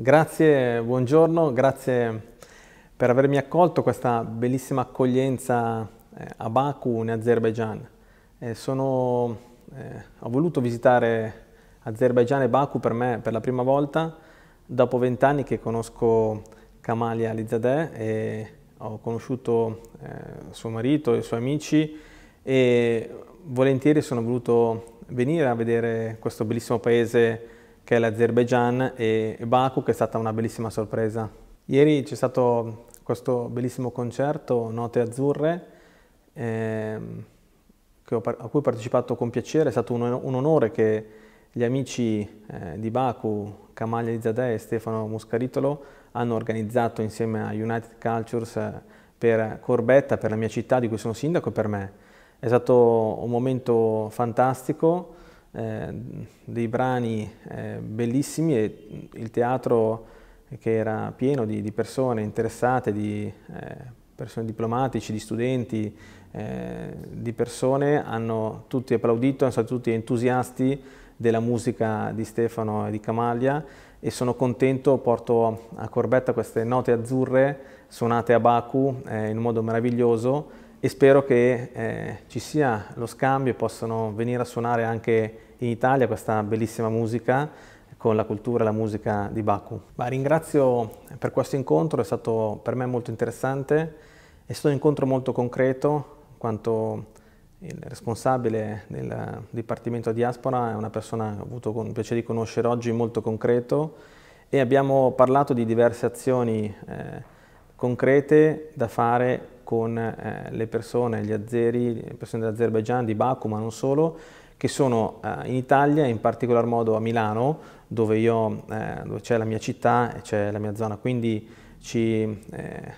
Grazie, buongiorno, grazie per avermi accolto questa bellissima accoglienza eh, a Baku in Azerbaijan. Eh, sono, eh, ho voluto visitare Azerbaijan e Baku per me per la prima volta dopo vent'anni che conosco Kamali Alizadeh e ho conosciuto eh, suo marito e i suoi amici e volentieri sono voluto venire a vedere questo bellissimo paese che è l'Azerbaijan e Baku che è stata una bellissima sorpresa. Ieri c'è stato questo bellissimo concerto, Note Azzurre, ehm, ho, a cui ho partecipato con piacere, è stato un, un onore che gli amici eh, di Baku, Kamaglia Izzadeh e Stefano Muscaritolo, hanno organizzato insieme a United Cultures eh, per Corbetta, per la mia città di cui sono sindaco e per me. È stato un momento fantastico eh, dei brani eh, bellissimi e il teatro che era pieno di, di persone interessate, di eh, persone diplomatici, di studenti, eh, di persone, hanno tutti applaudito, sono stati tutti entusiasti della musica di Stefano e di Camaglia e sono contento, porto a Corbetta queste note azzurre suonate a Baku eh, in un modo meraviglioso e spero che eh, ci sia lo scambio e possano venire a suonare anche in Italia questa bellissima musica con la cultura e la musica di Baku. Ma ringrazio per questo incontro, è stato per me molto interessante, è stato un incontro molto concreto, in quanto il responsabile del Dipartimento Diaspora è una persona che ho avuto il piacere di conoscere oggi molto concreto e abbiamo parlato di diverse azioni eh, concrete da fare con eh, le persone, gli azzeri, le persone dell'Azerbaigian, di Baku, ma non solo, che sono eh, in Italia, in particolar modo a Milano, dove, eh, dove c'è la mia città e c'è la mia zona. Quindi ci eh,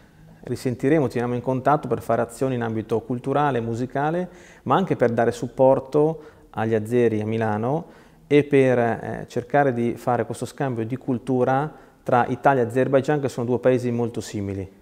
risentiremo, teniamo in contatto per fare azioni in ambito culturale, musicale, ma anche per dare supporto agli azzeri a Milano e per eh, cercare di fare questo scambio di cultura tra Italia e Azerbaijan, che sono due paesi molto simili.